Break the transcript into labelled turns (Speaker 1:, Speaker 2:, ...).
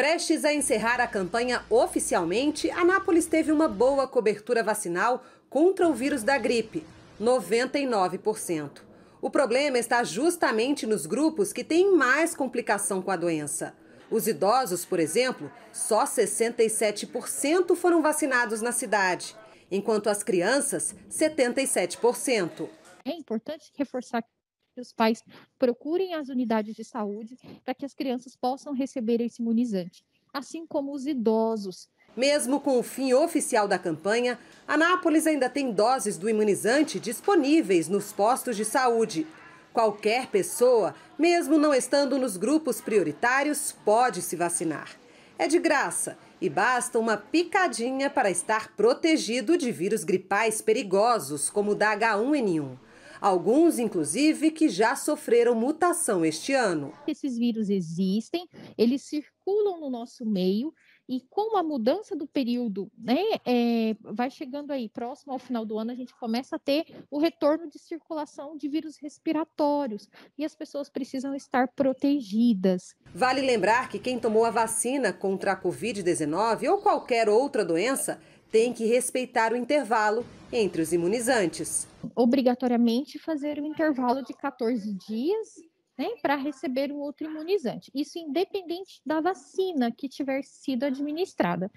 Speaker 1: Prestes a encerrar a campanha oficialmente, Anápolis teve uma boa cobertura vacinal contra o vírus da gripe, 99%. O problema está justamente nos grupos que têm mais complicação com a doença. Os idosos, por exemplo, só 67% foram vacinados na cidade, enquanto as crianças, 77%. É importante reforçar que os
Speaker 2: pais procurem as unidades de saúde para que as crianças possam receber esse imunizante,
Speaker 1: assim como os idosos. Mesmo com o fim oficial da campanha, Anápolis ainda tem doses do imunizante disponíveis nos postos de saúde. Qualquer pessoa, mesmo não estando nos grupos prioritários, pode se vacinar. É de graça e basta uma picadinha para estar protegido de vírus gripais perigosos, como o da H1N1 alguns inclusive que já sofreram mutação este ano.
Speaker 2: Esses vírus existem, eles circulam no nosso meio e com a mudança do período, né, é, vai chegando aí próximo ao final do ano, a gente começa a ter o retorno de circulação de vírus respiratórios
Speaker 1: e as pessoas precisam estar protegidas. Vale lembrar que quem tomou a vacina contra a Covid-19 ou qualquer outra doença tem que respeitar o intervalo entre os imunizantes. Obrigatoriamente fazer o um intervalo de
Speaker 2: 14 dias né, para receber o outro imunizante. Isso independente da vacina que tiver sido administrada.